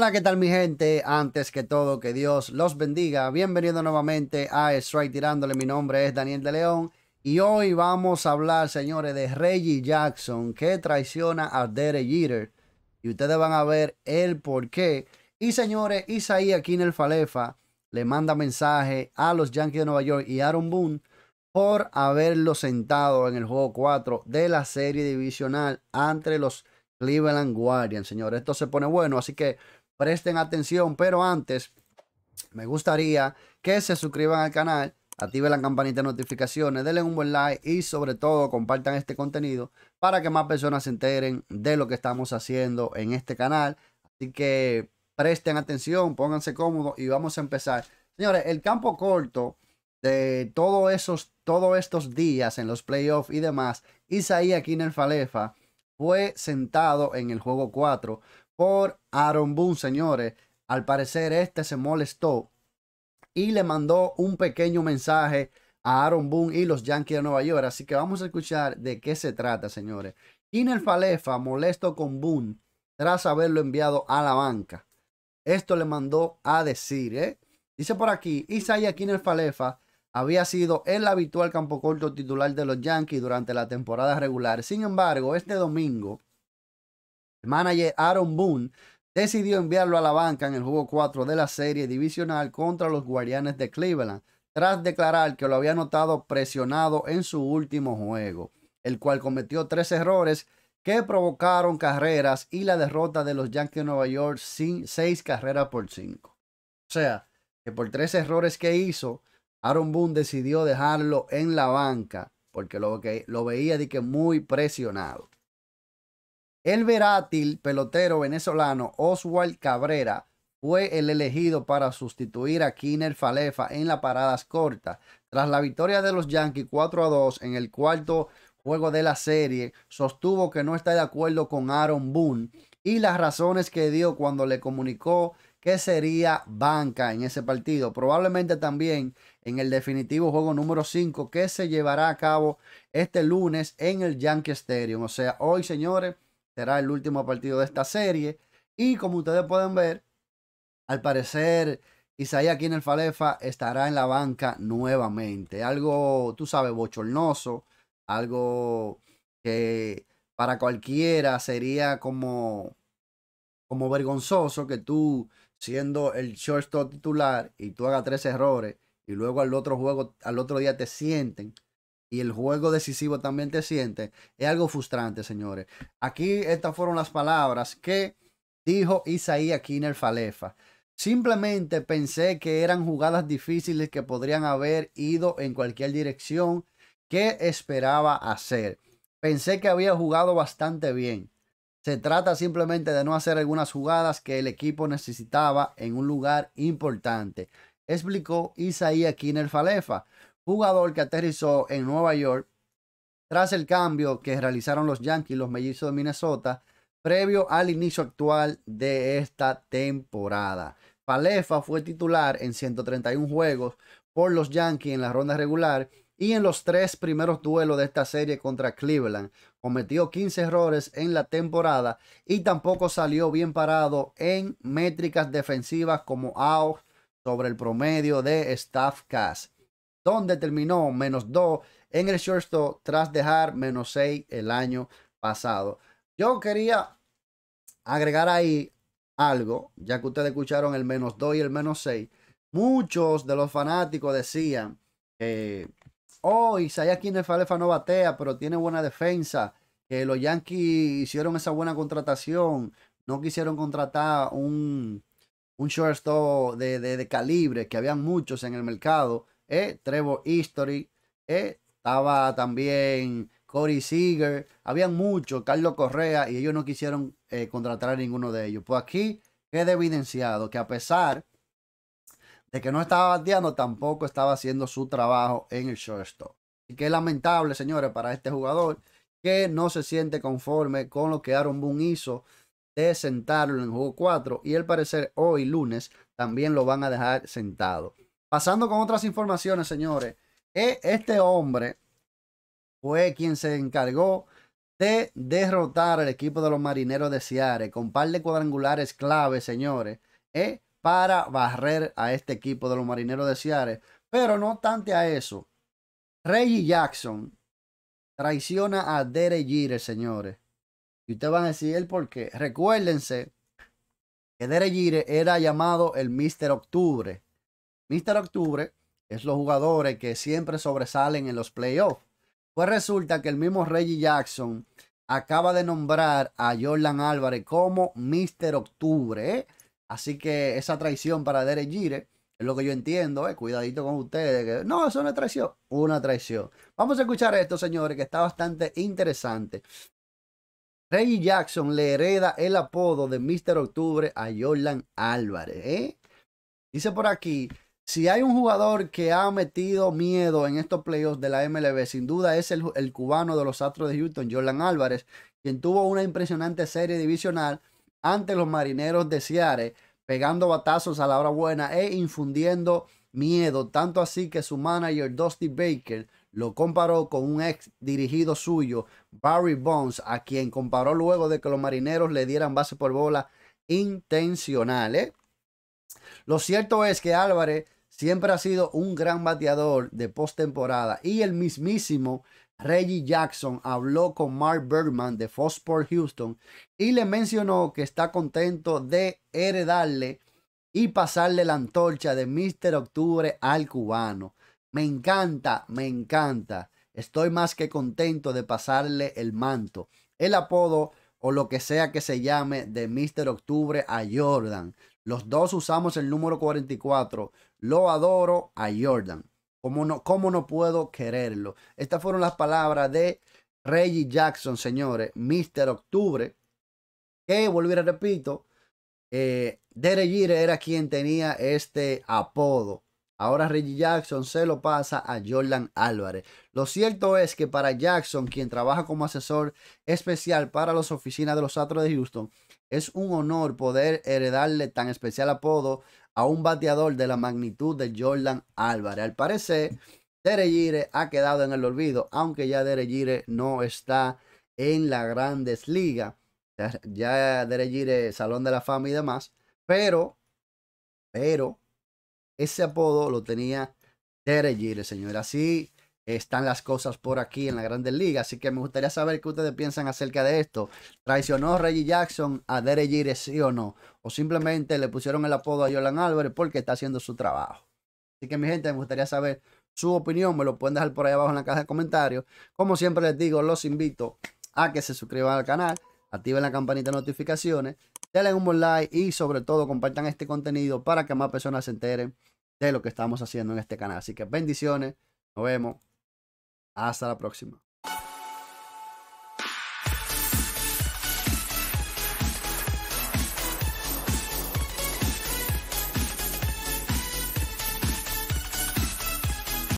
Hola, ¿qué tal mi gente? Antes que todo, que Dios los bendiga. Bienvenido nuevamente a Strike Tirándole. Mi nombre es Daniel de León y hoy vamos a hablar, señores, de Reggie Jackson que traiciona a Derek Jeter. Y ustedes van a ver el por qué. Y señores, Isaí aquí en el Falefa le manda mensaje a los Yankees de Nueva York y Aaron Boone por haberlo sentado en el juego 4 de la serie divisional entre los Cleveland Guardians, señores. Esto se pone bueno, así que presten atención, pero antes me gustaría que se suscriban al canal, activen la campanita de notificaciones, denle un buen like y sobre todo compartan este contenido para que más personas se enteren de lo que estamos haciendo en este canal. Así que presten atención, pónganse cómodos y vamos a empezar. Señores, el campo corto de todos esos, todos estos días en los playoffs y demás, Isaías Kinel Falefa fue sentado en el juego 4 por Aaron Boone, señores. Al parecer este se molestó y le mandó un pequeño mensaje a Aaron Boone y los Yankees de Nueva York. Así que vamos a escuchar de qué se trata, señores. Kiner Falefa molesto con Boone tras haberlo enviado a la banca. Esto le mandó a decir, ¿eh? Dice por aquí, Isaiah Kiner Falefa había sido el habitual campo corto titular de los Yankees durante la temporada regular. Sin embargo, este domingo el manager Aaron Boone decidió enviarlo a la banca en el juego 4 de la serie divisional contra los Guardianes de Cleveland, tras declarar que lo había notado presionado en su último juego, el cual cometió tres errores que provocaron carreras y la derrota de los Yankees de Nueva York sin seis carreras por cinco. O sea, que por tres errores que hizo, Aaron Boone decidió dejarlo en la banca porque lo, que, lo veía de que muy presionado. El verátil pelotero venezolano Oswald Cabrera fue el elegido para sustituir a Kiner Falefa en las paradas cortas, tras la victoria de los Yankees 4 a 2 en el cuarto juego de la serie, sostuvo que no está de acuerdo con Aaron Boone y las razones que dio cuando le comunicó que sería banca en ese partido. Probablemente también en el definitivo juego número 5 que se llevará a cabo este lunes en el Yankee Stadium. O sea, hoy, señores, Será el último partido de esta serie. Y como ustedes pueden ver, al parecer Isaías aquí en el Falefa estará en la banca nuevamente. Algo, tú sabes, bochornoso. Algo que para cualquiera sería como, como vergonzoso que tú, siendo el shortstop titular, y tú hagas tres errores y luego al otro juego, al otro día te sienten y el juego decisivo también te siente, es algo frustrante, señores. Aquí estas fueron las palabras que dijo Isaías el Falefa. Simplemente pensé que eran jugadas difíciles que podrían haber ido en cualquier dirección que esperaba hacer. Pensé que había jugado bastante bien. Se trata simplemente de no hacer algunas jugadas que el equipo necesitaba en un lugar importante, explicó Isaías el Falefa jugador que aterrizó en Nueva York tras el cambio que realizaron los Yankees, los mellizos de Minnesota, previo al inicio actual de esta temporada. Palefa fue titular en 131 juegos por los Yankees en la ronda regular y en los tres primeros duelos de esta serie contra Cleveland. Cometió 15 errores en la temporada y tampoco salió bien parado en métricas defensivas como out sobre el promedio de Staff Cast donde terminó menos 2 en el shortstop tras dejar menos 6 el año pasado. Yo quería agregar ahí algo, ya que ustedes escucharon el menos 2 y el menos 6. Muchos de los fanáticos decían que, oh, Isaiah Kinefalefa no batea, pero tiene buena defensa, que los Yankees hicieron esa buena contratación, no quisieron contratar un, un shortstop de, de, de calibre, que habían muchos en el mercado eh, Trevor History, eh, estaba también Corey Seager, habían muchos, Carlos Correa, y ellos no quisieron eh, contratar a ninguno de ellos. Pues aquí queda evidenciado que a pesar de que no estaba bateando, tampoco estaba haciendo su trabajo en el shortstop. Y que lamentable, señores, para este jugador que no se siente conforme con lo que Aaron Boone hizo de sentarlo en el juego 4 y al parecer hoy lunes también lo van a dejar sentado. Pasando con otras informaciones, señores. E, este hombre fue quien se encargó de derrotar al equipo de los marineros de Ciare con par de cuadrangulares clave, señores, ¿eh? para barrer a este equipo de los marineros de Ciare. Pero no obstante a eso, Reggie Jackson traiciona a Derek señores. Y ustedes van a decir el por qué. Recuérdense que Derek era llamado el Mr. Octubre. Mister Octubre es los jugadores que siempre sobresalen en los playoffs. Pues resulta que el mismo Reggie Jackson acaba de nombrar a Jordan Álvarez como Mister Octubre. ¿eh? Así que esa traición para Derek es lo que yo entiendo. ¿eh? Cuidadito con ustedes. No, eso no es traición. Una traición. Vamos a escuchar esto, señores, que está bastante interesante. Reggie Jackson le hereda el apodo de Mr. Octubre a Jordan Álvarez. ¿eh? Dice por aquí si hay un jugador que ha metido miedo en estos playoffs de la MLB, sin duda es el, cubano de los Astros de Houston, Jordan Álvarez, quien tuvo una impresionante serie divisional ante los marineros de Seattle, pegando batazos a la hora buena e infundiendo miedo, tanto así que su manager Dusty Baker lo comparó con un ex dirigido suyo, Barry Bones a quien comparó luego de que los marineros le dieran base por bola intencionales. ¿eh? Lo cierto es que Álvarez siempre ha sido un gran bateador de postemporada y el mismísimo Reggie Jackson habló con Mark Bergman de Fox Houston y le mencionó que está contento de heredarle y pasarle la antorcha de Mr. Octubre al cubano. Me encanta, me encanta. Estoy más que contento de pasarle el manto, el apodo o lo que sea que se llame de Mr. Octubre a Jordan. Los dos usamos el número 44. Lo adoro a Jordan. ¿Cómo no, cómo no puedo quererlo? Estas fueron las palabras de Reggie Jackson, señores, Mr. Octubre. Que, volviera a repito, eh, era quien tenía este apodo. Ahora Reggie Jackson se lo pasa a Jordan Álvarez. Lo cierto es que para Jackson, quien trabaja como asesor especial para las oficinas de los Astros de Houston, es un honor poder heredarle tan especial apodo a un bateador de la magnitud de Jordan Álvarez. Al parecer, Derejire ha quedado en el olvido, aunque ya Derejire no está en la Grandes Ligas. Ya Derejire, Salón de la Fama y demás. Pero, pero, ese apodo lo tenía Derejire, señor. Así están las cosas por aquí en la Grandes Ligas. Así que me gustaría saber qué ustedes piensan acerca de esto. ¿Traicionó Reggie Jackson a Derek Jeter, sí o no? ¿O simplemente le pusieron el apodo a Jolan Álvarez porque está haciendo su trabajo? Así que mi gente, me gustaría saber su opinión. Me lo pueden dejar por ahí abajo en la caja de comentarios. Como siempre les digo, los invito a que se suscriban al canal, activen la campanita de notificaciones, denle un buen like y sobre todo compartan este contenido para que más personas se enteren de lo que estamos haciendo en este canal. Así que bendiciones, nos vemos. Hasta la próxima.